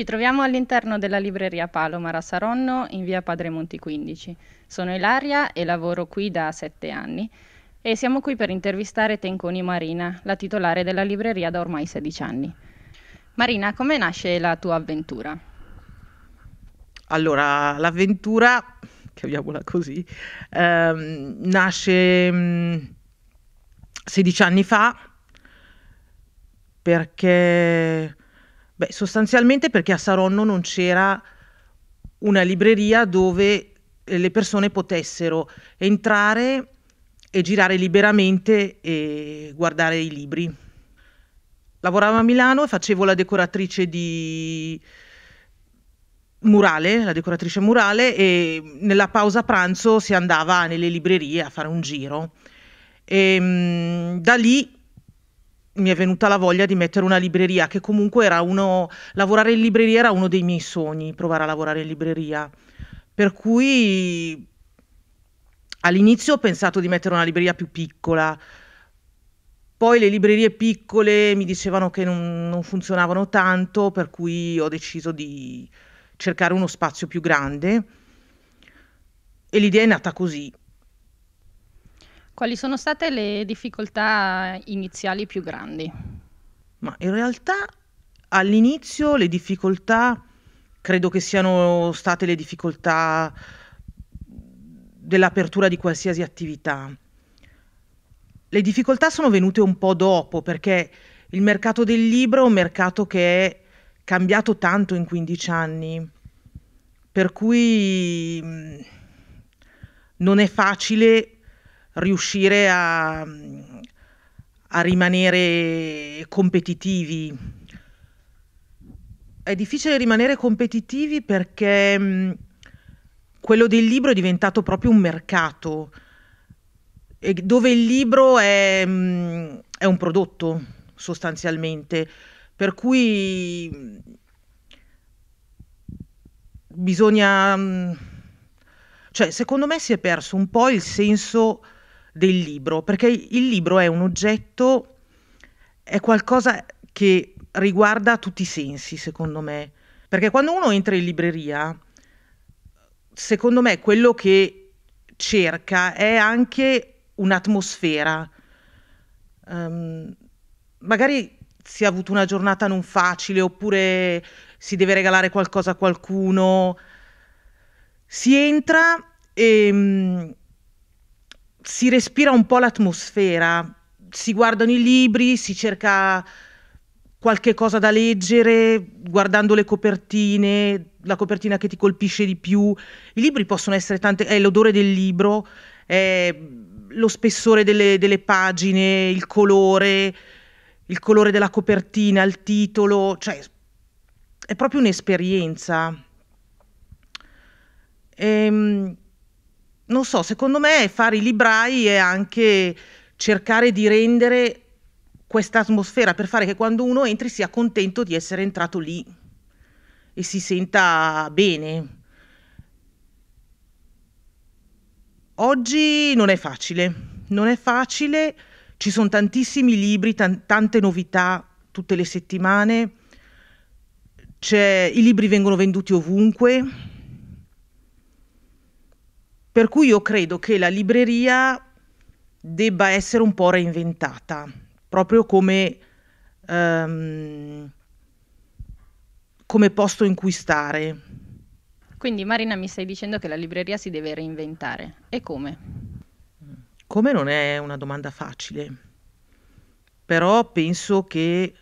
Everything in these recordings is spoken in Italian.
Ci troviamo all'interno della libreria Palomar a Saronno in via Padre Monti 15. Sono Ilaria e lavoro qui da sette anni e siamo qui per intervistare Tenconi Marina, la titolare della libreria da ormai 16 anni. Marina, come nasce la tua avventura? Allora, l'avventura, chiamiamola così, ehm, nasce mh, mm, 16 anni fa perché Beh, sostanzialmente perché a Saronno non c'era una libreria dove eh, le persone potessero entrare e girare liberamente e guardare i libri. Lavoravo a Milano e facevo la decoratrice di murale, la decoratrice murale e nella pausa pranzo si andava nelle librerie a fare un giro. E, ehm, da lì mi è venuta la voglia di mettere una libreria, che comunque era uno... lavorare in libreria era uno dei miei sogni, provare a lavorare in libreria. Per cui all'inizio ho pensato di mettere una libreria più piccola, poi le librerie piccole mi dicevano che non, non funzionavano tanto, per cui ho deciso di cercare uno spazio più grande e l'idea è nata così. Quali sono state le difficoltà iniziali più grandi? Ma in realtà all'inizio le difficoltà credo che siano state le difficoltà dell'apertura di qualsiasi attività. Le difficoltà sono venute un po' dopo perché il mercato del libro è un mercato che è cambiato tanto in 15 anni, per cui mm, non è facile riuscire a, a rimanere competitivi. È difficile rimanere competitivi perché mm, quello del libro è diventato proprio un mercato, dove il libro è, mm, è un prodotto sostanzialmente, per cui mh, mm, bisogna... Cioè, secondo me si è perso un po' il senso del libro, perché il libro è un oggetto, è qualcosa che riguarda tutti i sensi, secondo me. Perché quando uno entra in libreria, secondo me quello che cerca è anche un'atmosfera. Um, magari si è avuto una giornata non facile oppure si deve regalare qualcosa a qualcuno. Si entra e ehm, si respira un po' l'atmosfera, si guardano i libri, si cerca qualche cosa da leggere, guardando le copertine, la copertina che ti colpisce di più. I libri possono essere tante, è l'odore del libro, è lo spessore delle, delle pagine, il colore, il colore della copertina, il titolo, cioè è proprio un'esperienza. Ehm, non so, secondo me fare i librai è anche cercare di rendere questa atmosfera per fare che quando uno entri sia contento di essere entrato lì e si senta bene. Oggi non è facile, non è facile, ci sono tantissimi libri, tan- tante novità tutte le settimane, C'è, i libri vengono venduti ovunque per cui io credo che la libreria debba essere un po' reinventata, proprio come, um, come posto in cui stare. Quindi Marina mi stai dicendo che la libreria si deve reinventare. E come? Come non è una domanda facile, però penso che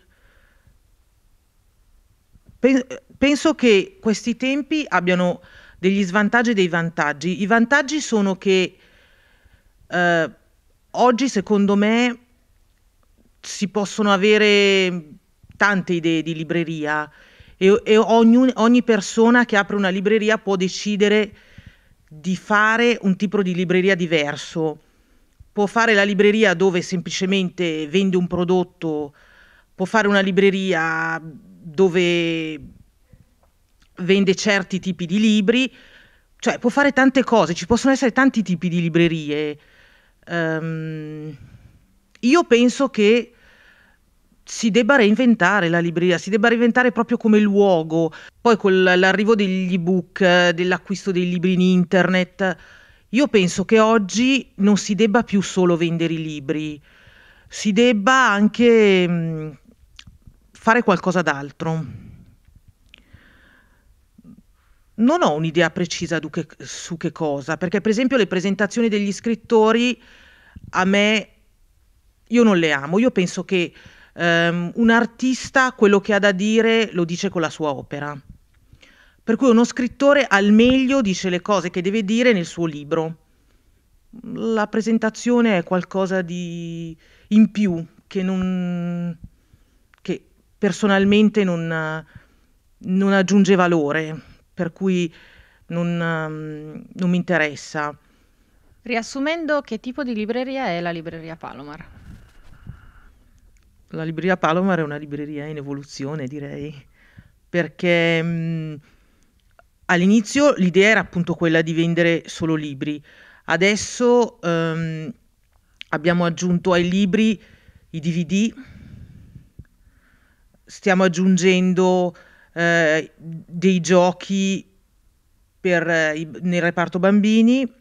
penso che questi tempi abbiano degli svantaggi e dei vantaggi. I vantaggi sono che eh, oggi, secondo me, si possono avere tante idee di libreria e, e ogni, ogni persona che apre una libreria può decidere di fare un tipo di libreria diverso. Può fare la libreria dove semplicemente vende un prodotto, può fare una libreria dove vende certi tipi di libri, cioè può fare tante cose, ci possono essere tanti tipi di librerie. Um, io penso che si debba reinventare la libreria, si debba reinventare proprio come luogo. Poi con l'arrivo degli ebook, dell'acquisto dei libri in internet, io penso che oggi non si debba più solo vendere i libri, si debba anche mm, fare qualcosa d'altro non ho un'idea precisa che, su che cosa, perché per esempio le presentazioni degli scrittori a me, io non le amo, io penso che um, un artista quello che ha da dire lo dice con la sua opera, per cui uno scrittore al meglio dice le cose che deve dire nel suo libro. La presentazione è qualcosa di in più che, non, che personalmente non, non aggiunge valore per cui non, ehm, non mi interessa. Riassumendo, che tipo di libreria è la libreria Palomar? La libreria Palomar è una libreria in evoluzione, direi, perché mh, mm, all'inizio l'idea era appunto quella di vendere solo libri, adesso um, abbiamo aggiunto ai libri i DVD, stiamo aggiungendo eh, dei giochi per, eh, i, nel reparto bambini,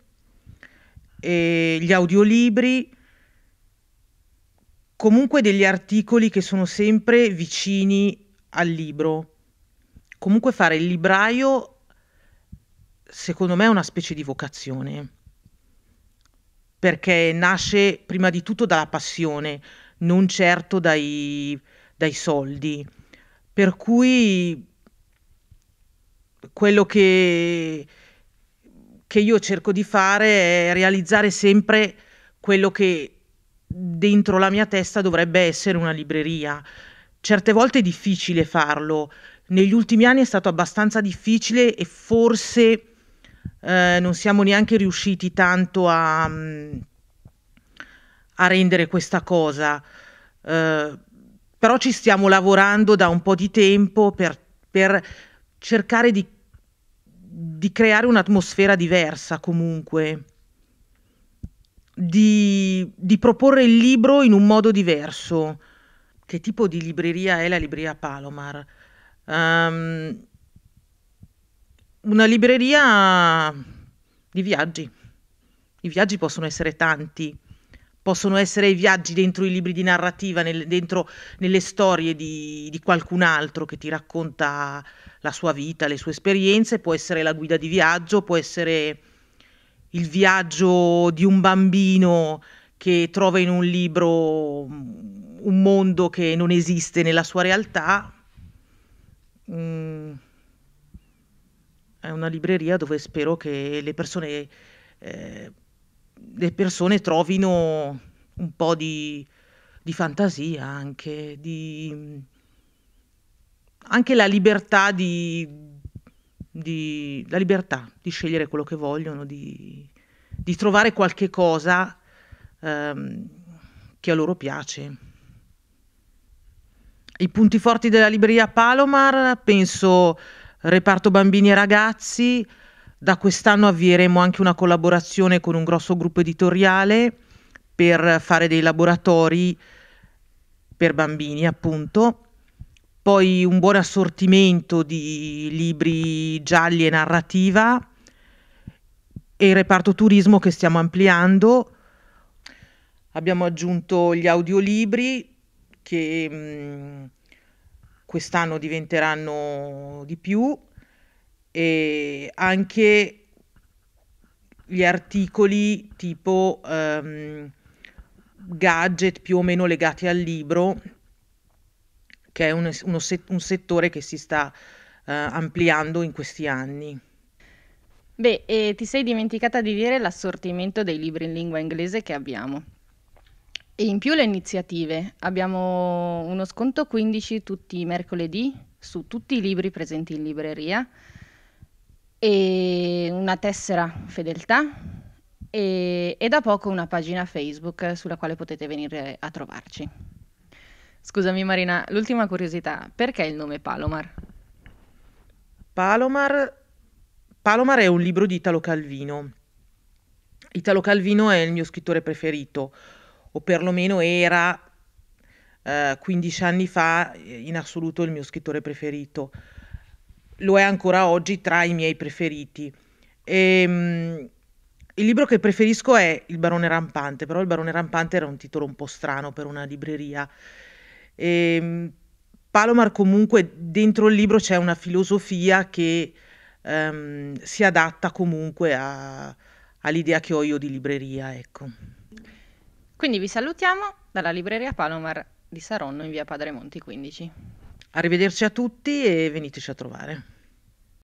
gli audiolibri, comunque degli articoli che sono sempre vicini al libro. Comunque fare il libraio, secondo me, è una specie di vocazione, perché nasce prima di tutto dalla passione, non certo dai, dai soldi. Per cui quello che, che io cerco di fare è realizzare sempre quello che dentro la mia testa dovrebbe essere una libreria. Certe volte è difficile farlo, negli ultimi anni è stato abbastanza difficile e forse eh, non siamo neanche riusciti tanto a, mm, a rendere questa cosa. Eh, però ci stiamo lavorando da un po' di tempo per, per cercare di, di, creare un'atmosfera diversa comunque, di, di, proporre il libro in un modo diverso. Che tipo di libreria è la libreria Palomar? Um, una libreria di viaggi. I viaggi possono essere tanti possono essere i viaggi dentro i libri di narrativa, nel, dentro nelle storie di, di qualcun altro che ti racconta la sua vita, le sue esperienze, può essere la guida di viaggio, può essere il viaggio di un bambino che trova in un libro un mondo che non esiste nella sua realtà. Mm. È una libreria dove spero che le persone eh, le persone trovino un po' di, di fantasia anche, di, anche la libertà di, di, la libertà di scegliere quello che vogliono, di, di trovare qualche cosa ehm, che a loro piace. I punti forti della libreria Palomar, penso reparto bambini e ragazzi, da quest'anno avvieremo anche una collaborazione con un grosso gruppo editoriale per fare dei laboratori per bambini, appunto. Poi un buon assortimento di libri gialli e narrativa e il reparto turismo che stiamo ampliando. Abbiamo aggiunto gli audiolibri che mh, mm, quest'anno diventeranno di più e anche gli articoli tipo um, gadget più o meno legati al libro, che è un, uno, un settore che si sta uh, ampliando in questi anni. Beh, eh, ti sei dimenticata di dire l'assortimento dei libri in lingua inglese che abbiamo. E in più le iniziative. Abbiamo uno sconto 15 tutti i mercoledì su tutti i libri presenti in libreria e una tessera fedeltà e, e, da poco una pagina Facebook sulla quale potete venire a trovarci. Scusami Marina, l'ultima curiosità, perché il nome Palomar? Palomar, Palomar è un libro di Italo Calvino. Italo Calvino è il mio scrittore preferito, o perlomeno era eh, 15 anni fa eh, in assoluto il mio scrittore preferito lo è ancora oggi tra i miei preferiti. E, ehm, il libro che preferisco è Il barone rampante, però Il barone rampante era un titolo un po' strano per una libreria. E, ehm, Palomar comunque dentro il libro c'è una filosofia che um, si adatta comunque a, all'idea che ho io di libreria, ecco. Quindi vi salutiamo dalla libreria Palomar di Saronno in via Padre Monti 15. Arrivederci a tutti e veniteci a trovare.